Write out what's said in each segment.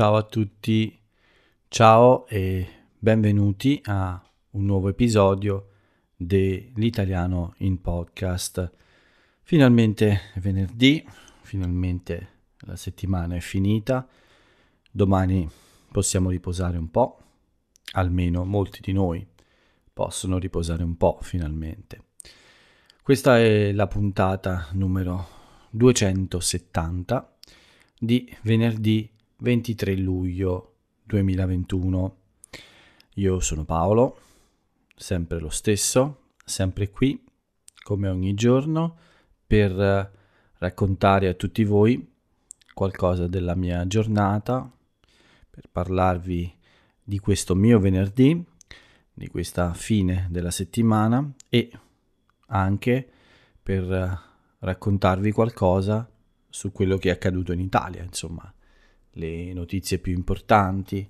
Ciao a tutti, ciao e benvenuti a un nuovo episodio dell'Italiano in podcast. Finalmente è venerdì, finalmente la settimana è finita, domani possiamo riposare un po', almeno molti di noi possono riposare un po' finalmente. Questa è la puntata numero 270 di venerdì 23 luglio 2021. Io sono Paolo, sempre lo stesso, sempre qui, come ogni giorno, per raccontare a tutti voi qualcosa della mia giornata, per parlarvi di questo mio venerdì, di questa fine della settimana e anche per raccontarvi qualcosa su quello che è accaduto in Italia, insomma, le notizie più importanti,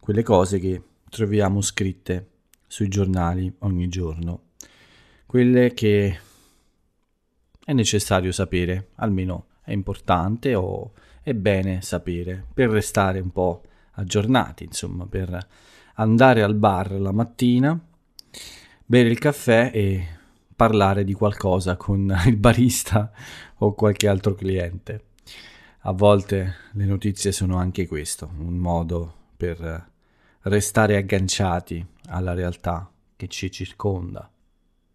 quelle cose che troviamo scritte sui giornali ogni giorno, quelle che è necessario sapere, almeno è importante o è bene sapere per restare un po' aggiornati, insomma, per andare al bar la mattina, bere il caffè e parlare di qualcosa con il barista o qualche altro cliente a volte le notizie sono anche questo, un modo per restare agganciati alla realtà che ci circonda.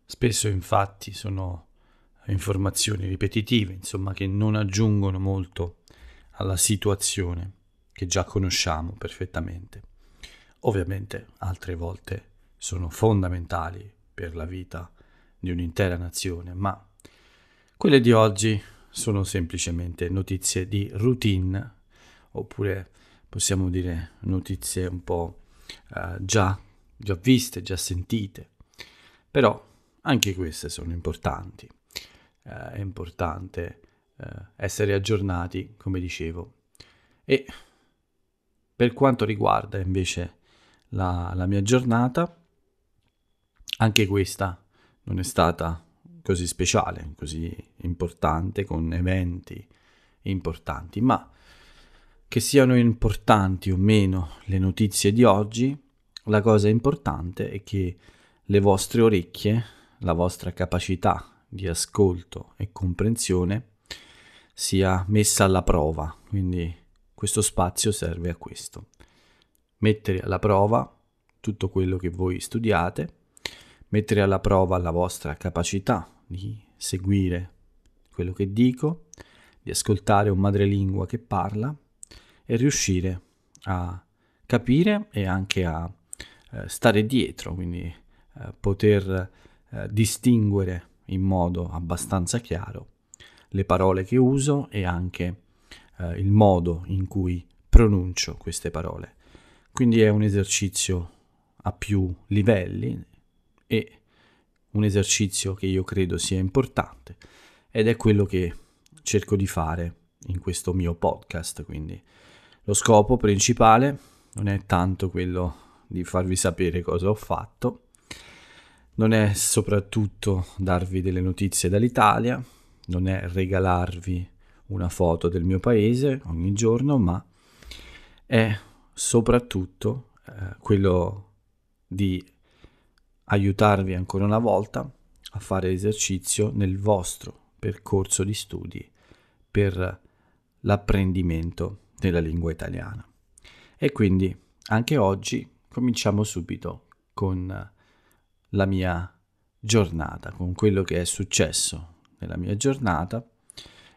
Spesso infatti sono informazioni ripetitive, insomma, che non aggiungono molto alla situazione che già conosciamo perfettamente. Ovviamente altre volte sono fondamentali per la vita di un'intera nazione, ma quelle di oggi sono semplicemente notizie di routine, oppure possiamo dire notizie un po' eh, già, già viste, già sentite. Però anche queste sono importanti. Eh, è importante eh, essere aggiornati, come dicevo. E per quanto riguarda invece la, la mia giornata, anche questa non è stata così speciale, così importante, con eventi importanti, ma che siano importanti o meno le notizie di oggi, la cosa importante è che le vostre orecchie, la vostra capacità di ascolto e comprensione sia messa alla prova, quindi questo spazio serve a questo. Mettere alla prova tutto quello che voi studiate, mettere alla prova la vostra capacità di seguire quello che dico, di ascoltare un madrelingua che parla e riuscire a capire e anche a eh, stare dietro, quindi eh, poter eh, distinguere in modo abbastanza chiaro le parole che uso e anche eh, il modo in cui pronuncio queste parole. Quindi è un esercizio a più livelli e un esercizio che io credo sia importante ed è quello che cerco di fare in questo mio podcast, quindi lo scopo principale non è tanto quello di farvi sapere cosa ho fatto, non è soprattutto darvi delle notizie dall'Italia, non è regalarvi una foto del mio paese ogni giorno, ma è soprattutto eh, quello di aiutarvi ancora una volta a fare esercizio nel vostro percorso di studi per l'apprendimento della lingua italiana. E quindi anche oggi cominciamo subito con la mia giornata, con quello che è successo nella mia giornata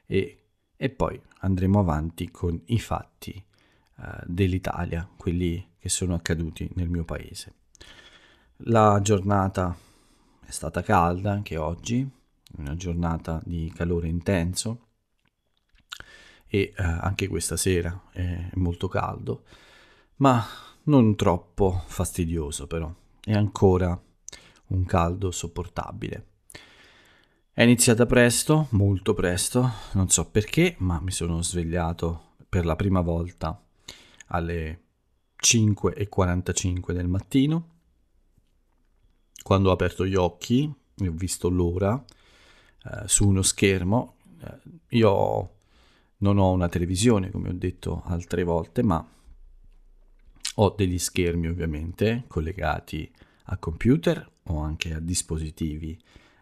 e, e poi andremo avanti con i fatti eh, dell'Italia, quelli che sono accaduti nel mio paese. La giornata è stata calda anche oggi, una giornata di calore intenso e eh, anche questa sera è molto caldo, ma non troppo fastidioso però, è ancora un caldo sopportabile. È iniziata presto, molto presto, non so perché, ma mi sono svegliato per la prima volta alle 5.45 del mattino quando ho aperto gli occhi e ho visto l'ora eh, su uno schermo, eh, io non ho una televisione, come ho detto altre volte, ma ho degli schermi ovviamente collegati a computer o anche a dispositivi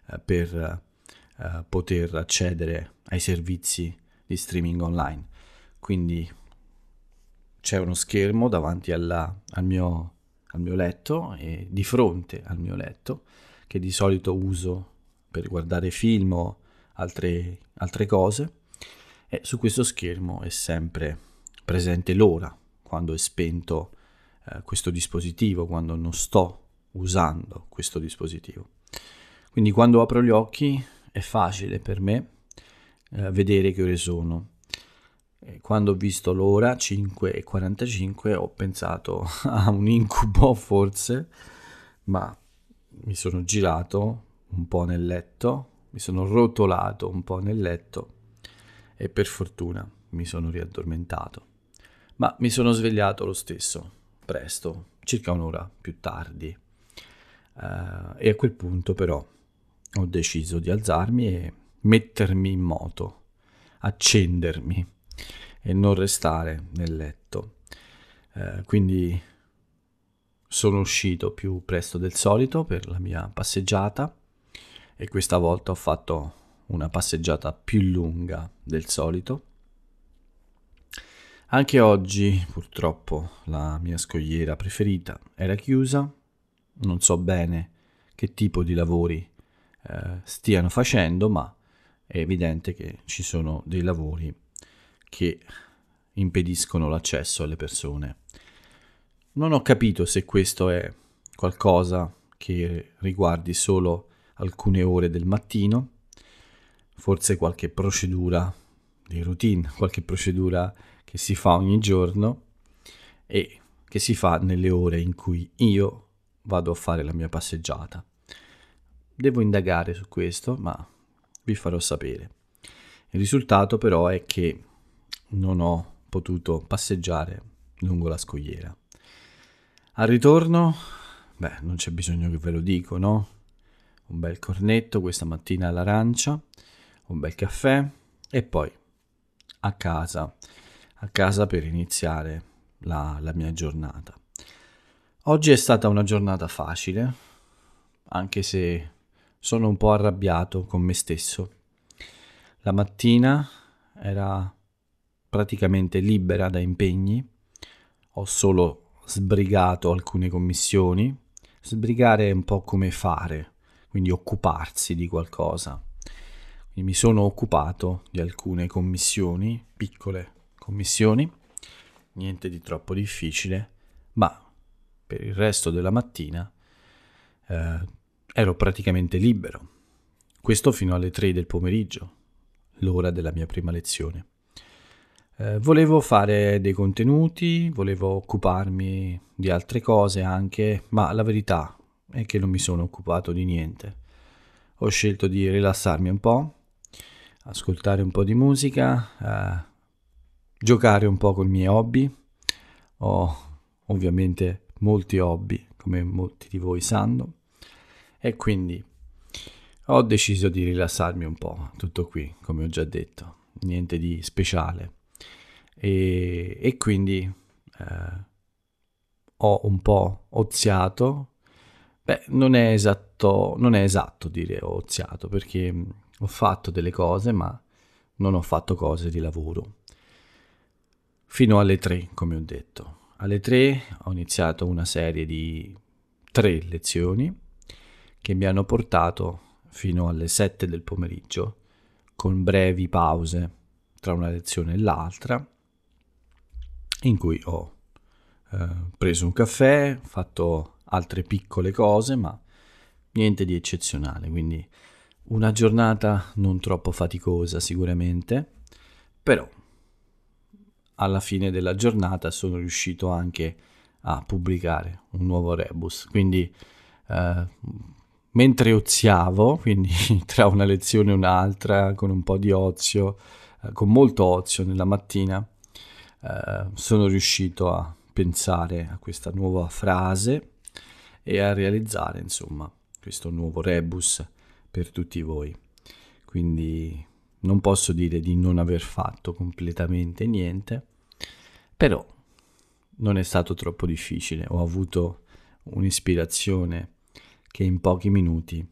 eh, per eh, poter accedere ai servizi di streaming online. Quindi c'è uno schermo davanti alla, al mio al mio letto e di fronte al mio letto, che di solito uso per guardare film o altre, altre cose, e su questo schermo è sempre presente l'ora quando è spento eh, questo dispositivo, quando non sto usando questo dispositivo. Quindi quando apro gli occhi è facile per me eh, vedere che ore sono quando ho visto l'ora 5.45 ho pensato a un incubo forse, ma mi sono girato un po' nel letto, mi sono rotolato un po' nel letto e per fortuna mi sono riaddormentato. Ma mi sono svegliato lo stesso, presto, circa un'ora più tardi. Uh, e a quel punto però ho deciso di alzarmi e mettermi in moto, accendermi e non restare nel letto. Eh, quindi sono uscito più presto del solito per la mia passeggiata e questa volta ho fatto una passeggiata più lunga del solito. Anche oggi purtroppo la mia scogliera preferita era chiusa, non so bene che tipo di lavori eh, stiano facendo, ma è evidente che ci sono dei lavori che impediscono l'accesso alle persone. Non ho capito se questo è qualcosa che riguardi solo alcune ore del mattino, forse qualche procedura di routine, qualche procedura che si fa ogni giorno e che si fa nelle ore in cui io vado a fare la mia passeggiata. Devo indagare su questo, ma vi farò sapere. Il risultato però è che non ho potuto passeggiare lungo la scogliera. Al ritorno, beh, non c'è bisogno che ve lo dico, no? Un bel cornetto questa mattina all'arancia, un bel caffè e poi a casa, a casa per iniziare la, la mia giornata. Oggi è stata una giornata facile, anche se sono un po' arrabbiato con me stesso. La mattina era praticamente libera da impegni, ho solo sbrigato alcune commissioni. Sbrigare è un po' come fare, quindi occuparsi di qualcosa. Quindi mi sono occupato di alcune commissioni, piccole commissioni, niente di troppo difficile, ma per il resto della mattina eh, ero praticamente libero. Questo fino alle 3 del pomeriggio, l'ora della mia prima lezione. Eh, volevo fare dei contenuti, volevo occuparmi di altre cose anche, ma la verità è che non mi sono occupato di niente. Ho scelto di rilassarmi un po', ascoltare un po' di musica, eh, giocare un po' con i miei hobby. Ho ovviamente molti hobby, come molti di voi sanno, e quindi ho deciso di rilassarmi un po', tutto qui, come ho già detto, niente di speciale e, e quindi eh, ho un po' oziato. Beh, non è esatto, non è esatto dire ho oziato perché mm, ho fatto delle cose ma non ho fatto cose di lavoro. Fino alle tre, come ho detto. Alle tre ho iniziato una serie di tre lezioni che mi hanno portato fino alle sette del pomeriggio con brevi pause tra una lezione e l'altra in cui ho eh, preso un caffè, fatto altre piccole cose, ma niente di eccezionale, quindi una giornata non troppo faticosa sicuramente, però alla fine della giornata sono riuscito anche a pubblicare un nuovo rebus, quindi eh, mentre oziavo, quindi tra una lezione e un'altra, con un po' di ozio, eh, con molto ozio nella mattina, eh, sono riuscito a pensare a questa nuova frase e a realizzare insomma questo nuovo rebus per tutti voi. Quindi non posso dire di non aver fatto completamente niente, però non è stato troppo difficile, ho avuto un'ispirazione che in pochi minuti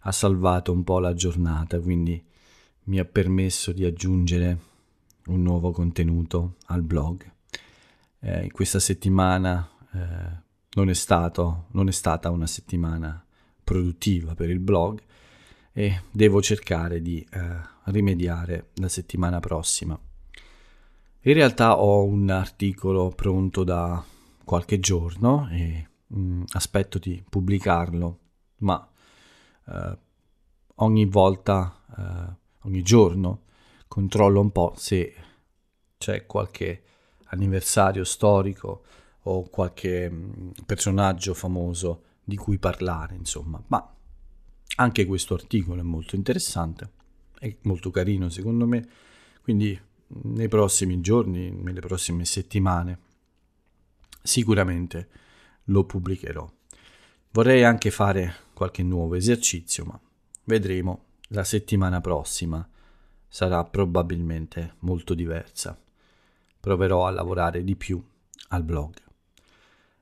ha salvato un po' la giornata, quindi mi ha permesso di aggiungere un nuovo contenuto al blog. Eh, questa settimana eh, non, è stato, non è stata una settimana produttiva per il blog e devo cercare di eh, rimediare la settimana prossima. In realtà ho un articolo pronto da qualche giorno e mh, mm, aspetto di pubblicarlo, ma eh, ogni volta, eh, ogni giorno controllo un po' se c'è qualche anniversario storico o qualche mm, personaggio famoso di cui parlare, insomma. Ma anche questo articolo è molto interessante, è molto carino secondo me, quindi mm, nei prossimi giorni, nelle prossime settimane, sicuramente lo pubblicherò. Vorrei anche fare qualche nuovo esercizio, ma vedremo la settimana prossima sarà probabilmente molto diversa. Proverò a lavorare di più al blog.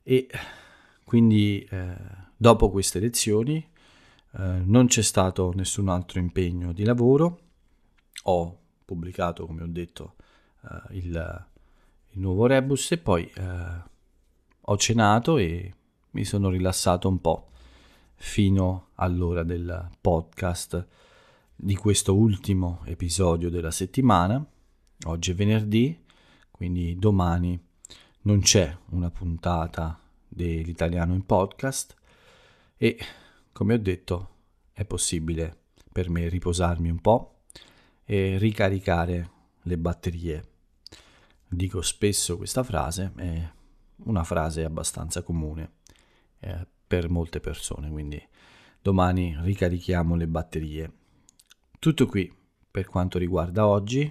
E quindi eh, dopo queste lezioni eh, non c'è stato nessun altro impegno di lavoro. Ho pubblicato, come ho detto, eh, il, il, nuovo rebus e poi eh, ho cenato e mi sono rilassato un po' fino all'ora del podcast di questo ultimo episodio della settimana. Oggi è venerdì, quindi domani non c'è una puntata dell'italiano in podcast e come ho detto è possibile per me riposarmi un po' e ricaricare le batterie. Dico spesso questa frase, è una frase abbastanza comune eh, per molte persone, quindi domani ricarichiamo le batterie tutto qui per quanto riguarda oggi.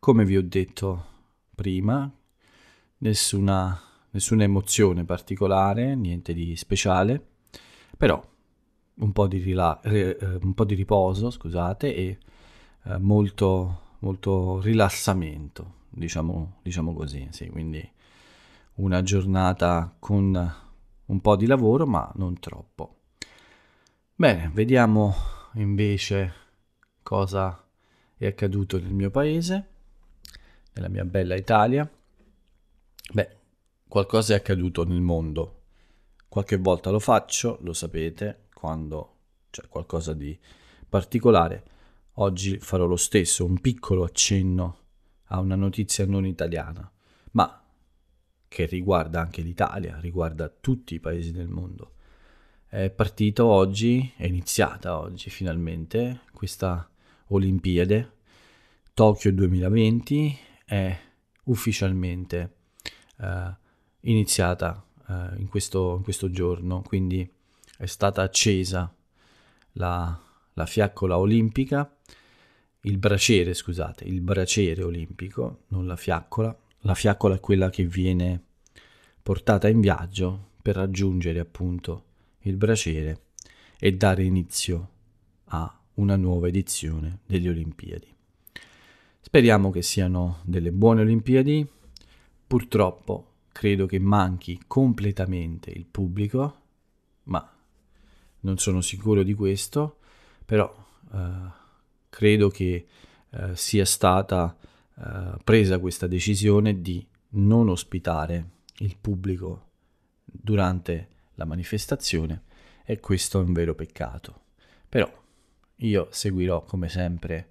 Come vi ho detto prima, nessuna, nessuna emozione particolare, niente di speciale, però un po' di, rila- eh, un po di riposo, scusate, e eh, molto, molto rilassamento, diciamo, diciamo così. Sì, quindi una giornata con un po' di lavoro, ma non troppo. Bene, vediamo invece cosa è accaduto nel mio paese, nella mia bella Italia. Beh, qualcosa è accaduto nel mondo. Qualche volta lo faccio, lo sapete, quando c'è qualcosa di particolare. Oggi farò lo stesso, un piccolo accenno a una notizia non italiana, ma che riguarda anche l'Italia, riguarda tutti i paesi del mondo. È partita oggi, è iniziata oggi finalmente questa Olimpiade, Tokyo 2020 è ufficialmente eh, iniziata eh, in, questo, in, questo, giorno, quindi è stata accesa la, la fiaccola olimpica, il braciere, scusate, il braciere olimpico, non la fiaccola. La fiaccola è quella che viene portata in viaggio per raggiungere appunto il braciere e dare inizio a una nuova edizione delle Olimpiadi. Speriamo che siano delle buone Olimpiadi, purtroppo credo che manchi completamente il pubblico, ma non sono sicuro di questo, però eh, credo che eh, sia stata eh, presa questa decisione di non ospitare il pubblico durante la manifestazione e questo è un vero peccato. Però io seguirò come sempre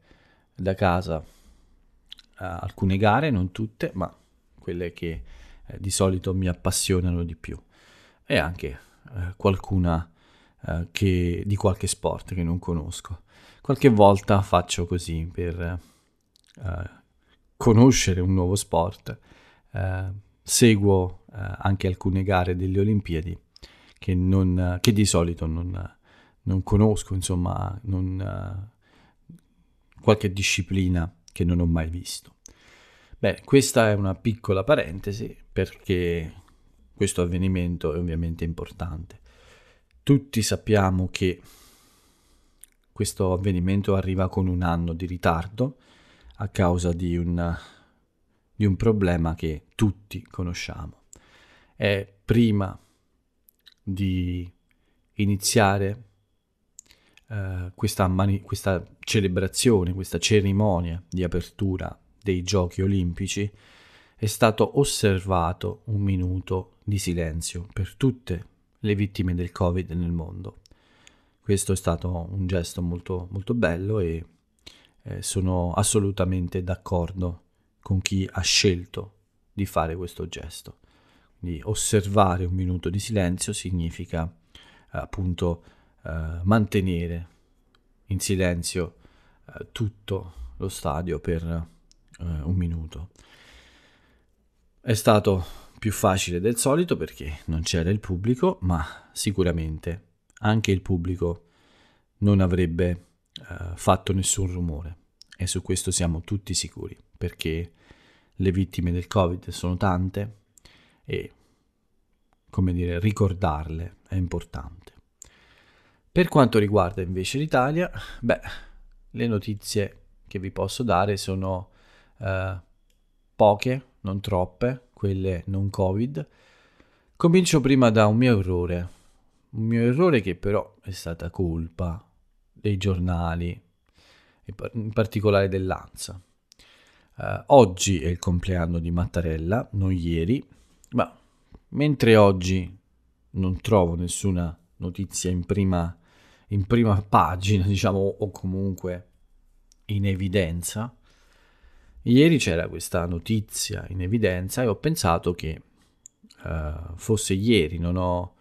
da casa eh, alcune gare, non tutte, ma quelle che eh, di solito mi appassionano di più e anche eh, qualcuna eh, che, di qualche sport che non conosco. Qualche volta faccio così per eh, conoscere un nuovo sport, eh, seguo anche alcune gare delle Olimpiadi che, non, che di solito non, non conosco, insomma, non, uh, qualche disciplina che non ho mai visto. Beh, questa è una piccola parentesi perché questo avvenimento è ovviamente importante. Tutti sappiamo che questo avvenimento arriva con un anno di ritardo a causa di un, di un problema che tutti conosciamo. È prima di iniziare eh, questa, mani- questa celebrazione, questa cerimonia di apertura dei giochi olimpici, è stato osservato un minuto di silenzio per tutte le vittime del Covid nel mondo. Questo è stato un gesto molto, molto bello e eh, sono assolutamente d'accordo con chi ha scelto di fare questo gesto. Quindi osservare un minuto di silenzio significa appunto eh, mantenere in silenzio eh, tutto lo stadio per eh, un minuto. È stato più facile del solito perché non c'era il pubblico, ma sicuramente anche il pubblico non avrebbe eh, fatto nessun rumore e su questo siamo tutti sicuri perché le vittime del Covid sono tante e come dire ricordarle è importante. Per quanto riguarda invece l'Italia, beh, le notizie che vi posso dare sono eh, poche, non troppe, quelle non Covid. Comincio prima da un mio errore, un mio errore che però è stata colpa dei giornali, in particolare dell'ANSA. Eh, oggi è il compleanno di Mattarella, non ieri, ma mentre oggi non trovo nessuna notizia in prima in prima pagina, diciamo, o comunque in evidenza. Ieri c'era questa notizia in evidenza e ho pensato che eh, fosse ieri, non ho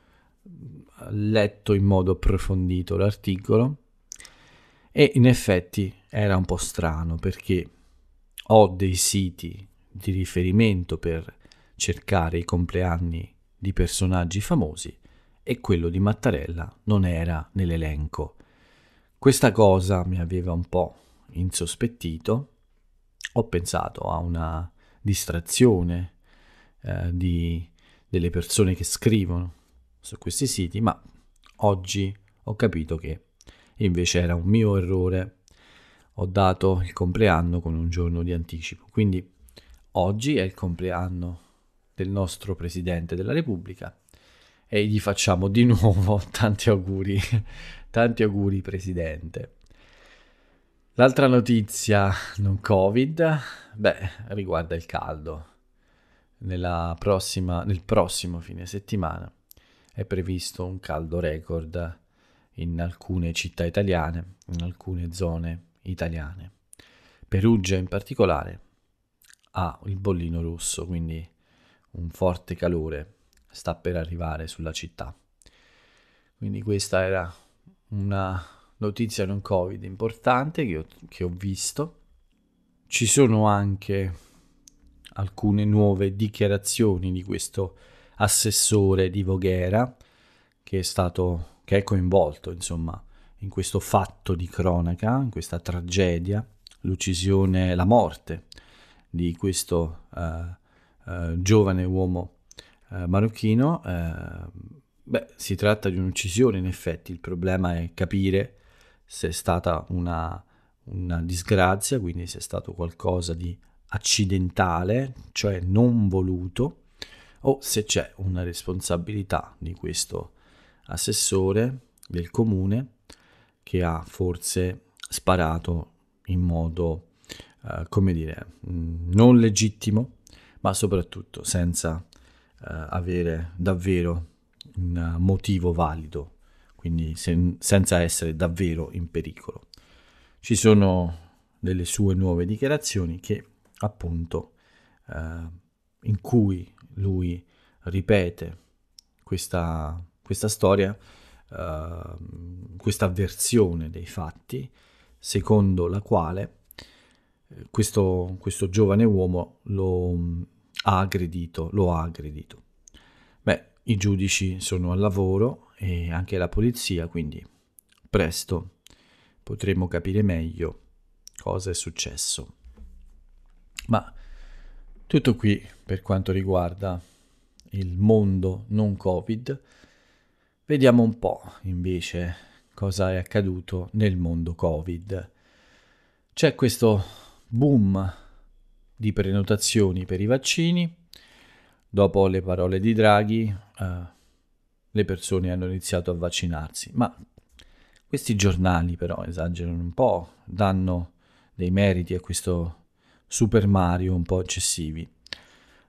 letto in modo approfondito l'articolo e in effetti era un po' strano perché ho dei siti di riferimento per cercare i compleanni di personaggi famosi e quello di Mattarella non era nell'elenco. Questa cosa mi aveva un po' insospettito, ho pensato a una distrazione eh, di, delle persone che scrivono su questi siti, ma oggi ho capito che invece era un mio errore. Ho dato il compleanno con un giorno di anticipo, quindi oggi è il compleanno del nostro Presidente della Repubblica e gli facciamo di nuovo tanti auguri, tanti auguri presidente. L'altra notizia non Covid, beh, riguarda il caldo. Prossima, nel prossimo fine settimana è previsto un caldo record in alcune città italiane, in alcune zone italiane. Perugia in particolare ha il bollino rosso, quindi un forte calore sta per arrivare sulla città. Quindi questa era una notizia non Covid importante che ho, che ho visto. Ci sono anche alcune nuove dichiarazioni di questo assessore di Voghera che è stato che è coinvolto, insomma, in questo fatto di cronaca, in questa tragedia, l'uccisione, la morte di questo uh, uh, giovane uomo eh, marocchino. Eh, beh, si tratta di un'uccisione in effetti, il problema è capire se è stata una, una disgrazia, quindi se è stato qualcosa di accidentale, cioè non voluto, o se c'è una responsabilità di questo assessore del comune che ha forse sparato in modo, eh, come dire, mm, non legittimo, ma soprattutto senza eh, avere davvero un eh, motivo valido, quindi sen- senza essere davvero in pericolo. Ci sono delle sue nuove dichiarazioni che appunto eh, in cui lui ripete questa, questa storia, eh, questa versione dei fatti, secondo la quale eh, questo, questo giovane uomo lo ha aggredito, lo ha aggredito. Beh, i giudici sono al lavoro e anche la polizia, quindi presto potremo capire meglio cosa è successo. Ma tutto qui per quanto riguarda il mondo non Covid. Vediamo un po' invece cosa è accaduto nel mondo Covid. C'è questo boom di prenotazioni per i vaccini. Dopo le parole di Draghi, eh, le persone hanno iniziato a vaccinarsi, ma questi giornali però esagerano un po', danno dei meriti a questo Super Mario un po' eccessivi.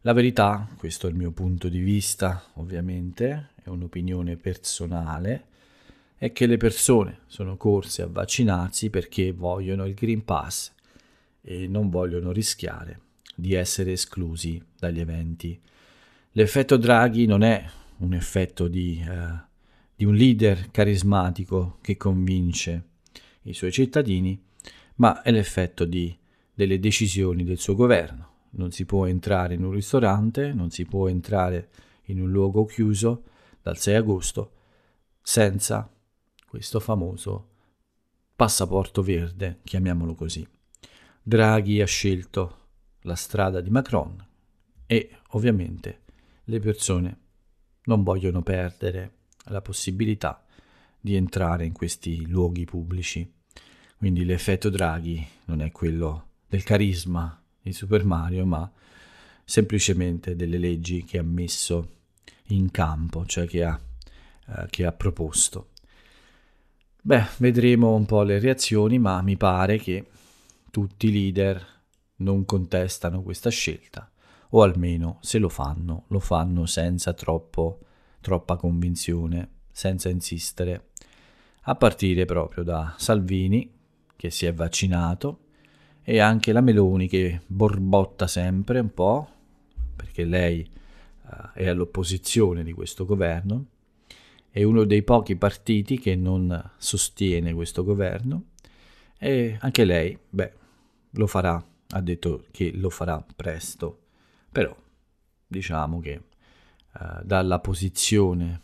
La verità, questo è il mio punto di vista ovviamente, è un'opinione personale, è che le persone sono corse a vaccinarsi perché vogliono il Green Pass e non vogliono rischiare di essere esclusi dagli eventi. L'effetto Draghi non è un effetto di, eh, di un leader carismatico che convince i suoi cittadini, ma è l'effetto di, delle decisioni del suo governo. Non si può entrare in un ristorante, non si può entrare in un luogo chiuso dal 6 agosto senza questo famoso passaporto verde, chiamiamolo così. Draghi ha scelto la strada di Macron e ovviamente le persone non vogliono perdere la possibilità di entrare in questi luoghi pubblici. Quindi l'effetto Draghi non è quello del carisma di Super Mario, ma semplicemente delle leggi che ha messo in campo, cioè che ha, eh, che ha proposto. Beh, vedremo un po' le reazioni, ma mi pare che tutti i leader non contestano questa scelta, o almeno se lo fanno, lo fanno senza troppo, troppa convinzione, senza insistere, a partire proprio da Salvini, che si è vaccinato, e anche la Meloni che borbotta sempre un po', perché lei uh, è all'opposizione di questo governo, è uno dei pochi partiti che non sostiene questo governo, e anche lei, beh, lo farà, ha detto che lo farà presto, però diciamo che eh, dalla posizione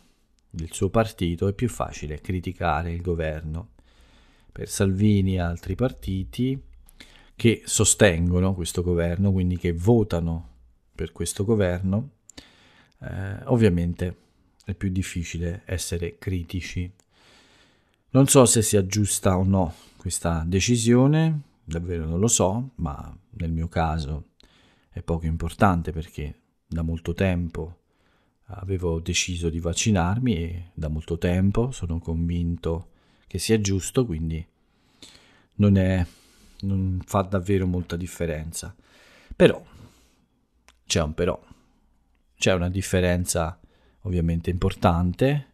del suo partito è più facile criticare il governo. Per Salvini e altri partiti che sostengono questo governo, quindi che votano per questo governo, eh, ovviamente è più difficile essere critici. Non so se sia giusta o no questa decisione, Davvero non lo so, ma nel mio caso è poco importante perché da molto tempo avevo deciso di vaccinarmi e da molto tempo sono convinto che sia giusto, quindi non, è, non fa davvero molta differenza. Però c'è un però. C'è una differenza ovviamente importante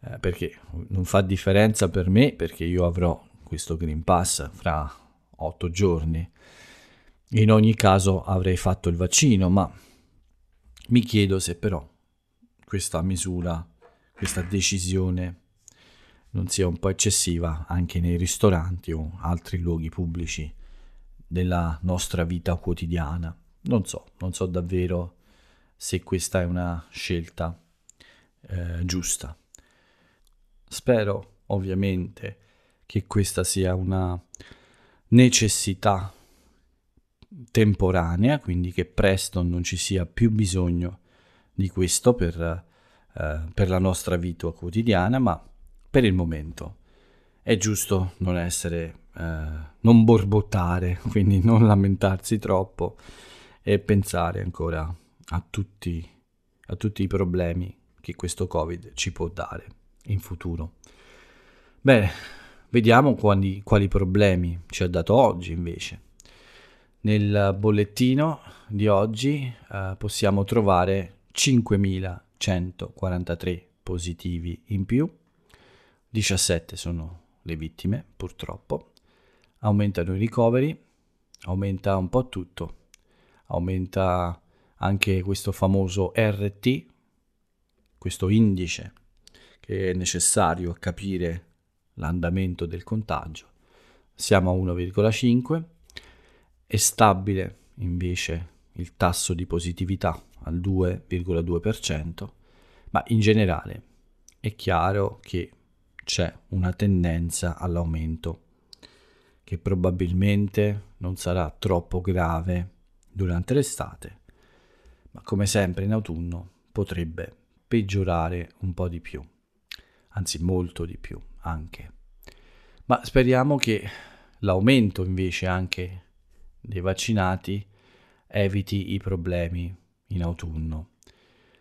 eh, perché non fa differenza per me perché io avrò questo Green Pass fra 8 giorni. In ogni caso avrei fatto il vaccino, ma mi chiedo se però questa misura, questa decisione non sia un po' eccessiva anche nei ristoranti o altri luoghi pubblici della nostra vita quotidiana. Non so, non so davvero se questa è una scelta eh, giusta. Spero ovviamente che questa sia una necessità temporanea, quindi che presto non ci sia più bisogno di questo per, eh, per la nostra vita quotidiana, ma per il momento è giusto non essere, eh, non borbottare, quindi non lamentarsi troppo e pensare ancora a tutti, a tutti i problemi che questo Covid ci può dare in futuro. Bene, Vediamo quali, quali problemi ci ha dato oggi invece. Nel bollettino di oggi eh, possiamo trovare 5.143 positivi in più, 17 sono le vittime purtroppo, aumentano i ricoveri, aumenta un po' tutto, aumenta anche questo famoso RT, questo indice che è necessario a capire l'andamento del contagio. Siamo a 1,5, è stabile invece il tasso di positività al 2,2%, ma in generale è chiaro che c'è una tendenza all'aumento che probabilmente non sarà troppo grave durante l'estate, ma come sempre in autunno potrebbe peggiorare un po' di più, anzi molto di più anche. Ma speriamo che l'aumento invece anche dei vaccinati eviti i problemi in autunno.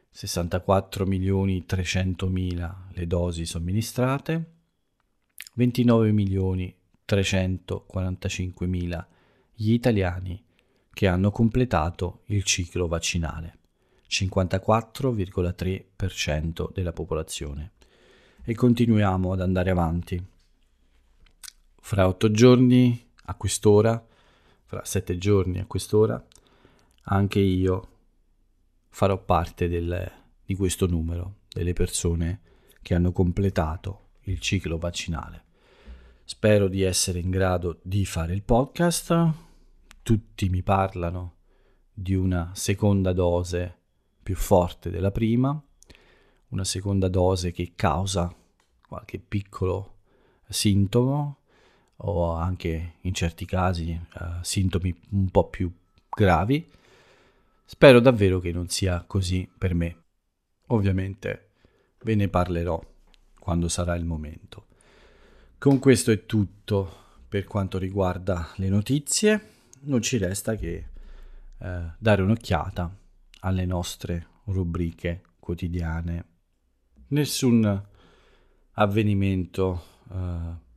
64 milioni 300 mila le dosi somministrate, 29 milioni 345 mila gli italiani che hanno completato il ciclo vaccinale, 54,3% della popolazione e continuiamo ad andare avanti. Fra otto giorni, a quest'ora, fra sette giorni a quest'ora, anche io farò parte del, di questo numero delle persone che hanno completato il ciclo vaccinale. Spero di essere in grado di fare il podcast. Tutti mi parlano di una seconda dose più forte della prima una seconda dose che causa qualche piccolo sintomo o anche in certi casi eh, sintomi un po' più gravi. Spero davvero che non sia così per me. Ovviamente ve ne parlerò quando sarà il momento. Con questo è tutto per quanto riguarda le notizie. Non ci resta che eh, dare un'occhiata alle nostre rubriche quotidiane nessun avvenimento eh,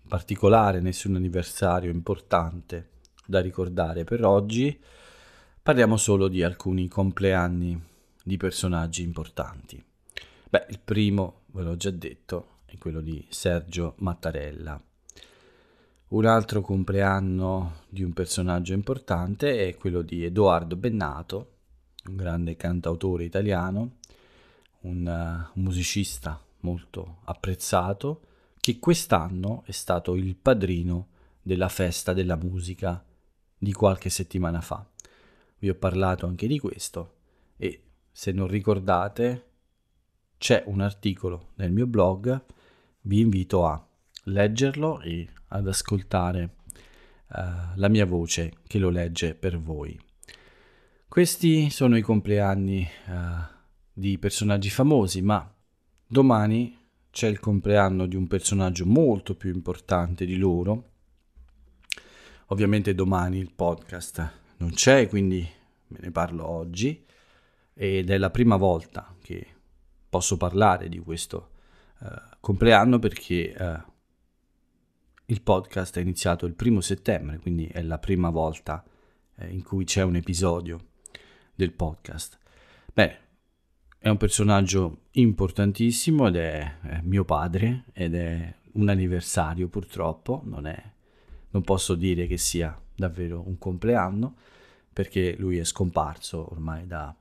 particolare, nessun anniversario importante da ricordare per oggi. Parliamo solo di alcuni compleanni di personaggi importanti. Beh, il primo, ve l'ho già detto, è quello di Sergio Mattarella. Un altro compleanno di un personaggio importante è quello di Edoardo Bennato, un grande cantautore italiano eh, un, musicista molto apprezzato che quest'anno è stato il padrino della festa della musica di qualche settimana fa. Vi ho parlato anche di questo e se non ricordate c'è un articolo nel mio blog, vi invito a leggerlo e ad ascoltare uh, la mia voce che lo legge per voi. Questi sono i compleanni uh, di personaggi famosi, ma domani c'è il compleanno di un personaggio molto più importante di loro. Ovviamente domani il podcast non c'è, quindi me ne parlo oggi ed è la prima volta che posso parlare di questo uh, compleanno perché uh, il podcast è iniziato il primo settembre, quindi è la prima volta eh, in cui c'è un episodio del podcast. Bene, è un personaggio importantissimo ed è, è mio padre ed è un anniversario purtroppo, non, è, non posso dire che sia davvero un compleanno perché lui è scomparso ormai da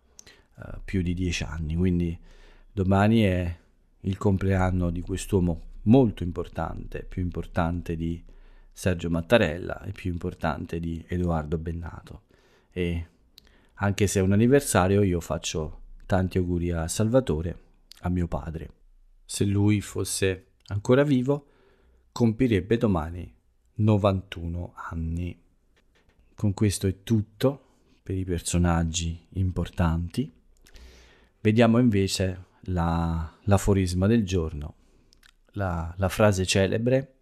uh, più di dieci anni, quindi domani è il compleanno di quest'uomo molto importante, più importante di Sergio Mattarella e più importante di Edoardo Bennato. E anche se è un anniversario io faccio Tanti auguri a Salvatore, a mio padre. Se lui fosse ancora vivo, compirebbe domani 91 anni. Con questo è tutto per i personaggi importanti. Vediamo invece la, l'aforisma del giorno, la, la frase celebre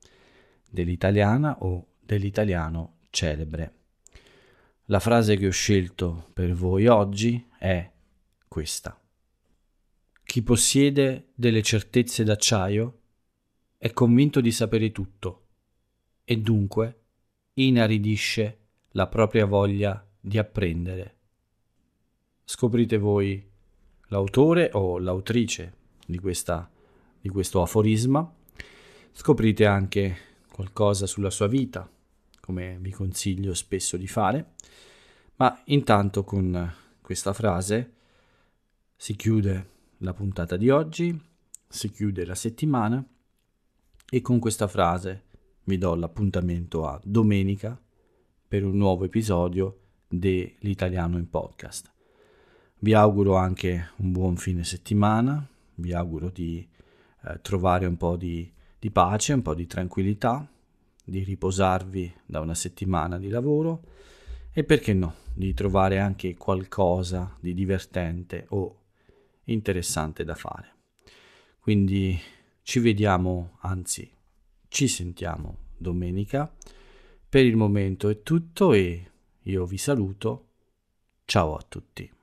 dell'italiana o dell'italiano celebre. La frase che ho scelto per voi oggi è questa. Chi possiede delle certezze d'acciaio è convinto di sapere tutto e dunque inaridisce la propria voglia di apprendere. Scoprite voi l'autore o l'autrice di, questa, di questo aforisma, scoprite anche qualcosa sulla sua vita, come vi consiglio spesso di fare, ma intanto con questa frase si chiude la puntata di oggi, si chiude la settimana e con questa frase vi do l'appuntamento a domenica per un nuovo episodio dell'Italiano in Podcast. Vi auguro anche un buon fine settimana, vi auguro di eh, trovare un po' di, di pace, un po' di tranquillità, di riposarvi da una settimana di lavoro e perché no, di trovare anche qualcosa di divertente o interessante da fare. Quindi ci vediamo, anzi ci sentiamo domenica. Per il momento è tutto e io vi saluto. Ciao a tutti.